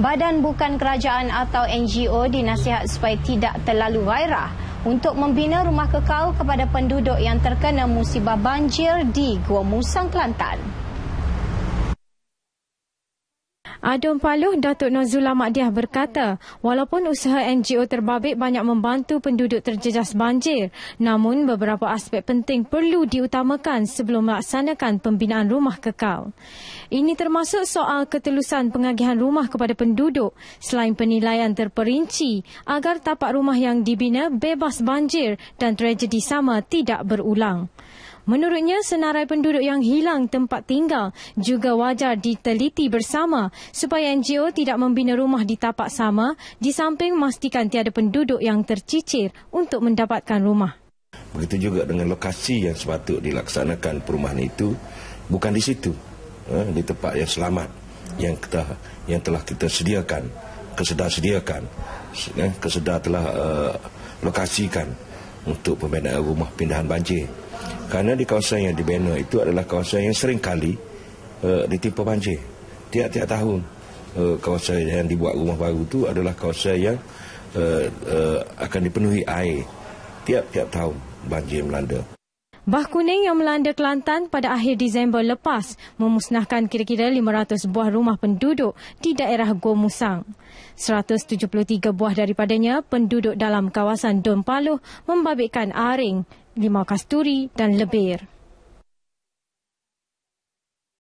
badan bukan kerajaan atau NGO dinasihat supaya tidak terlalu gairah untuk membina rumah kekal kepada penduduk yang terkena musibah banjir di Gua Musang, Kelantan. Adun Paluh Datuk Nazullah Makdiah berkata, walaupun usaha NGO terbabit banyak membantu penduduk terjejas banjir, namun beberapa aspek penting perlu diutamakan sebelum melaksanakan pembinaan rumah kekal. Ini termasuk soal ketelusan pengagihan rumah kepada penduduk selain penilaian terperinci agar tapak rumah yang dibina bebas banjir dan tragedi sama tidak berulang. Menurutnya, senarai penduduk yang hilang tempat tinggal juga wajar diteliti bersama supaya NGO tidak membina rumah di tapak sama di samping memastikan tiada penduduk yang tercicir untuk mendapatkan rumah. Begitu juga dengan lokasi yang sepatut dilaksanakan perumahan itu, bukan di situ, ha, di tempat yang selamat yang kita yang telah kita sediakan, kesedar sediakan, ha, kesedar telah uh, lokasikan untuk pembinaan rumah pindahan banjir kerana di kawasan yang dibina itu adalah kawasan yang sering kali uh, ditimpa banjir. Tiap-tiap tahun uh, kawasan yang dibuat rumah baru itu adalah kawasan yang uh, uh, akan dipenuhi air tiap-tiap tahun banjir melanda. Bah kuning yang melanda Kelantan pada akhir Disember lepas memusnahkan kira-kira 500 buah rumah penduduk di daerah Gomusang. 173 buah daripadanya penduduk dalam kawasan Don Paluh membabitkan aring lima kasturi dan lebir.